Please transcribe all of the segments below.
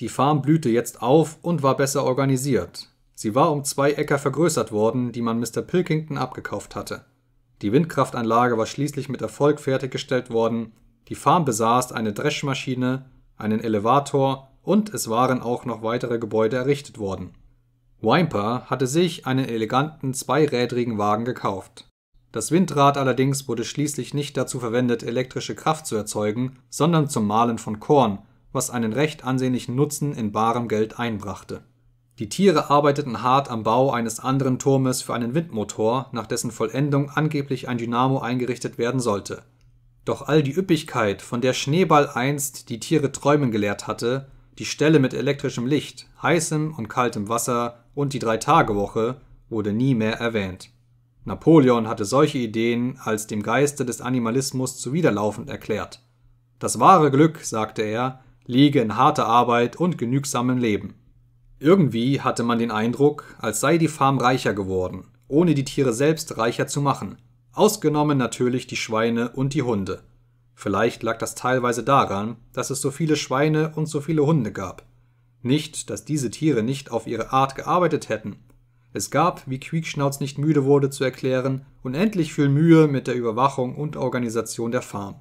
Die Farm blühte jetzt auf und war besser organisiert. Sie war um zwei Äcker vergrößert worden, die man Mr. Pilkington abgekauft hatte. Die Windkraftanlage war schließlich mit Erfolg fertiggestellt worden, die Farm besaß eine Dreschmaschine, einen Elevator und es waren auch noch weitere Gebäude errichtet worden. Wimper hatte sich einen eleganten zweirädrigen Wagen gekauft. Das Windrad allerdings wurde schließlich nicht dazu verwendet, elektrische Kraft zu erzeugen, sondern zum Mahlen von Korn, was einen recht ansehnlichen Nutzen in barem Geld einbrachte. Die Tiere arbeiteten hart am Bau eines anderen Turmes für einen Windmotor, nach dessen Vollendung angeblich ein Dynamo eingerichtet werden sollte. Doch all die Üppigkeit, von der Schneeball einst die Tiere träumen gelehrt hatte, die Stelle mit elektrischem Licht, heißem und kaltem Wasser und die Dreitagewoche, wurde nie mehr erwähnt. Napoleon hatte solche Ideen als dem Geiste des Animalismus zuwiderlaufend erklärt. Das wahre Glück, sagte er, liege in harter Arbeit und genügsamem Leben. Irgendwie hatte man den Eindruck, als sei die Farm reicher geworden, ohne die Tiere selbst reicher zu machen, ausgenommen natürlich die Schweine und die Hunde. Vielleicht lag das teilweise daran, dass es so viele Schweine und so viele Hunde gab. Nicht, dass diese Tiere nicht auf ihre Art gearbeitet hätten. Es gab, wie Quiekschnauz nicht müde wurde zu erklären, unendlich viel Mühe mit der Überwachung und Organisation der Farm.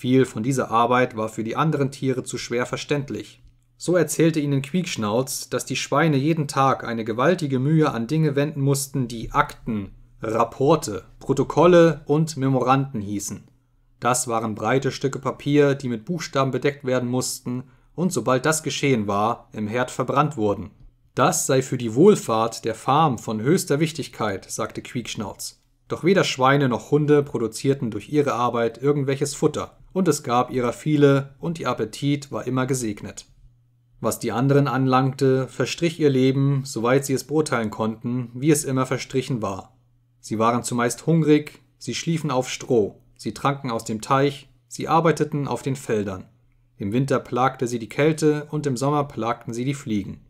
Viel von dieser Arbeit war für die anderen Tiere zu schwer verständlich. So erzählte ihnen Quiekschnauz, dass die Schweine jeden Tag eine gewaltige Mühe an Dinge wenden mussten, die Akten, Rapporte, Protokolle und Memoranden hießen. Das waren breite Stücke Papier, die mit Buchstaben bedeckt werden mussten und sobald das geschehen war, im Herd verbrannt wurden. Das sei für die Wohlfahrt der Farm von höchster Wichtigkeit, sagte Quiekschnauz. Doch weder Schweine noch Hunde produzierten durch ihre Arbeit irgendwelches Futter und es gab ihrer viele, und ihr Appetit war immer gesegnet. Was die anderen anlangte, verstrich ihr Leben, soweit sie es beurteilen konnten, wie es immer verstrichen war. Sie waren zumeist hungrig, sie schliefen auf Stroh, sie tranken aus dem Teich, sie arbeiteten auf den Feldern. Im Winter plagte sie die Kälte und im Sommer plagten sie die Fliegen.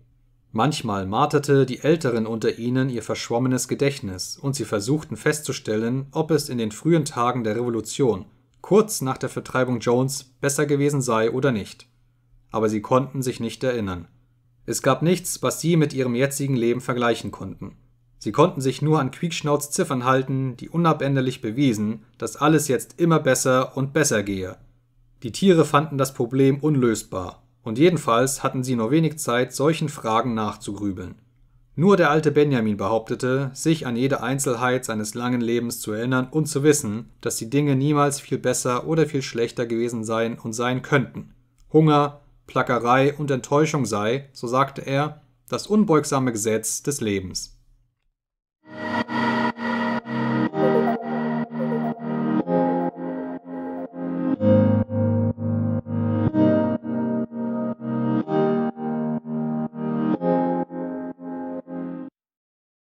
Manchmal marterte die Älteren unter ihnen ihr verschwommenes Gedächtnis und sie versuchten festzustellen, ob es in den frühen Tagen der Revolution kurz nach der Vertreibung Jones besser gewesen sei oder nicht. Aber sie konnten sich nicht erinnern. Es gab nichts, was sie mit ihrem jetzigen Leben vergleichen konnten. Sie konnten sich nur an Quiekschnauts Ziffern halten, die unabänderlich bewiesen, dass alles jetzt immer besser und besser gehe. Die Tiere fanden das Problem unlösbar, und jedenfalls hatten sie nur wenig Zeit, solchen Fragen nachzugrübeln. Nur der alte Benjamin behauptete, sich an jede Einzelheit seines langen Lebens zu erinnern und zu wissen, dass die Dinge niemals viel besser oder viel schlechter gewesen seien und sein könnten. Hunger, Plackerei und Enttäuschung sei, so sagte er, das unbeugsame Gesetz des Lebens.